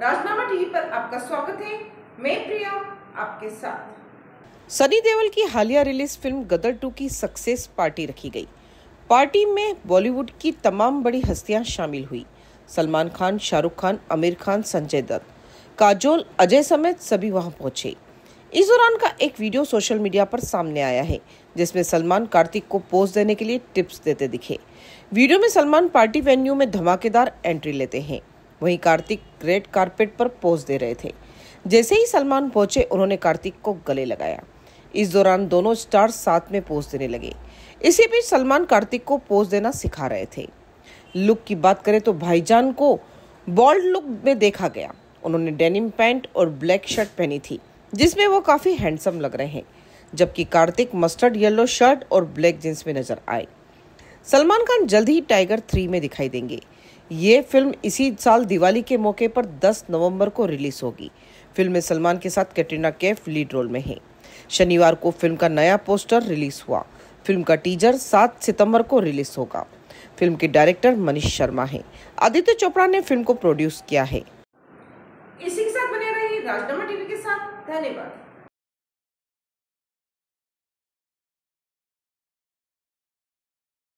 राजनामा TV पर आपका स्वागत है मैं प्रिया आपके साथ सनी देओल की हालिया रिलीज फिल्म गदर टू की सक्सेस पार्टी रखी गई पार्टी में बॉलीवुड की तमाम बड़ी हस्तियां शामिल हुई सलमान खान शाहरुख खान आमिर खान संजय दत्त काजोल अजय समेत सभी वहां पहुंचे इस दौरान का एक वीडियो सोशल मीडिया पर सामने आया है जिसमें सलमान कार्तिक को पोज देने के लिए टिप्स देते दिखे वीडियो में सलमान पार्टी वेन्यू में धमाकेदार एंट्री लेते हैं वहीं कार्तिक रेड कारपेट पर पोज दे रहे थे जैसे ही सलमान पहुंचे उन्होंने कार्तिक को गले लगाया इस दौरान दोनों स्टार साथ में पोज देने लगे इसी बीच सलमान कार्तिक को पोज देना सिखा रहे थे लुक की बात करें तो भाईजान को बॉल्ड लुक में देखा गया उन्होंने डेनिम पैंट और ब्लैक शर्ट पहनी थी जिसमें वो काफ़ी हैंडसम लग रहे हैं जबकि कार्तिक मस्टर्ड येलो शर्ट और ब्लैक जींस में नजर आए सलमान खान जल्द ही टाइगर थ्री में दिखाई देंगे ये फिल्म इसी साल दिवाली के मौके पर 10 नवंबर को रिलीज होगी फिल्म में सलमान के साथ कैटरीना कैफ लीड रोल में हैं शनिवार को फिल्म का नया पोस्टर रिलीज हुआ फिल्म का टीजर 7 सितंबर को रिलीज होगा फिल्म के डायरेक्टर मनीष शर्मा हैं आदित्य चोपड़ा ने फिल्म को प्रोड्यूस किया है इसी के साथ बने रहिए राजनामा टीवी के साथ धन्यवाद